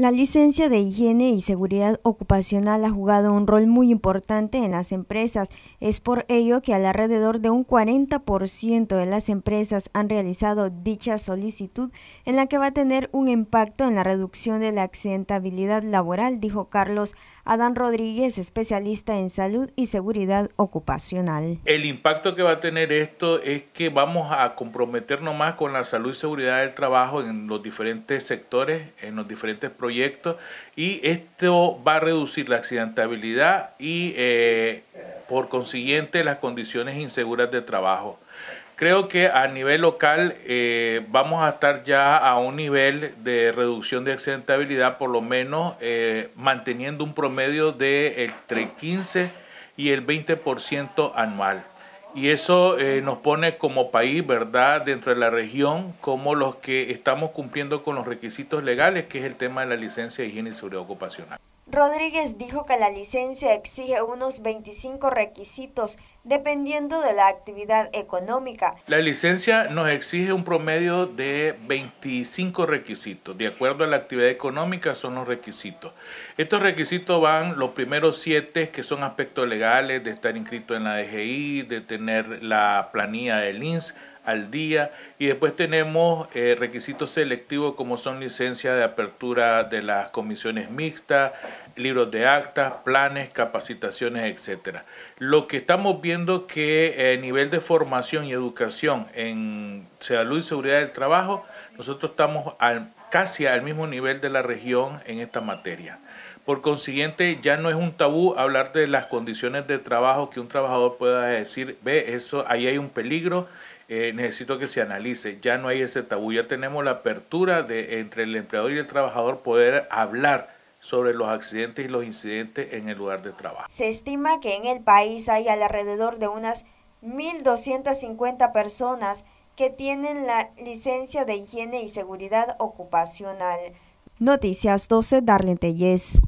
La licencia de higiene y seguridad ocupacional ha jugado un rol muy importante en las empresas. Es por ello que alrededor de un 40% de las empresas han realizado dicha solicitud en la que va a tener un impacto en la reducción de la accidentabilidad laboral, dijo Carlos Adán Rodríguez, especialista en salud y seguridad ocupacional. El impacto que va a tener esto es que vamos a comprometernos más con la salud y seguridad del trabajo en los diferentes sectores, en los diferentes proyectos y esto va a reducir la accidentabilidad y eh, por consiguiente las condiciones inseguras de trabajo. Creo que a nivel local eh, vamos a estar ya a un nivel de reducción de accidentabilidad, por lo menos eh, manteniendo un promedio de entre 15 y el 20% anual. Y eso eh, nos pone como país, ¿verdad?, dentro de la región, como los que estamos cumpliendo con los requisitos legales, que es el tema de la licencia de higiene y seguridad ocupacional. Rodríguez dijo que la licencia exige unos 25 requisitos dependiendo de la actividad económica. La licencia nos exige un promedio de 25 requisitos. De acuerdo a la actividad económica son los requisitos. Estos requisitos van los primeros siete que son aspectos legales, de estar inscrito en la DGI, de tener la planilla del INS al día. Y después tenemos eh, requisitos selectivos como son licencias de apertura de las comisiones mixtas, libros de actas, planes, capacitaciones, etcétera. Lo que estamos viendo que a eh, nivel de formación y educación en salud y seguridad del trabajo, nosotros estamos casi al mismo nivel de la región en esta materia. Por consiguiente, ya no es un tabú hablar de las condiciones de trabajo que un trabajador pueda decir, ve, eso, ahí hay un peligro, eh, necesito que se analice. Ya no hay ese tabú, ya tenemos la apertura de entre el empleador y el trabajador poder hablar sobre los accidentes y los incidentes en el lugar de trabajo. Se estima que en el país hay alrededor de unas 1.250 personas que tienen la licencia de higiene y seguridad ocupacional. Noticias 12, Darlene Tellez.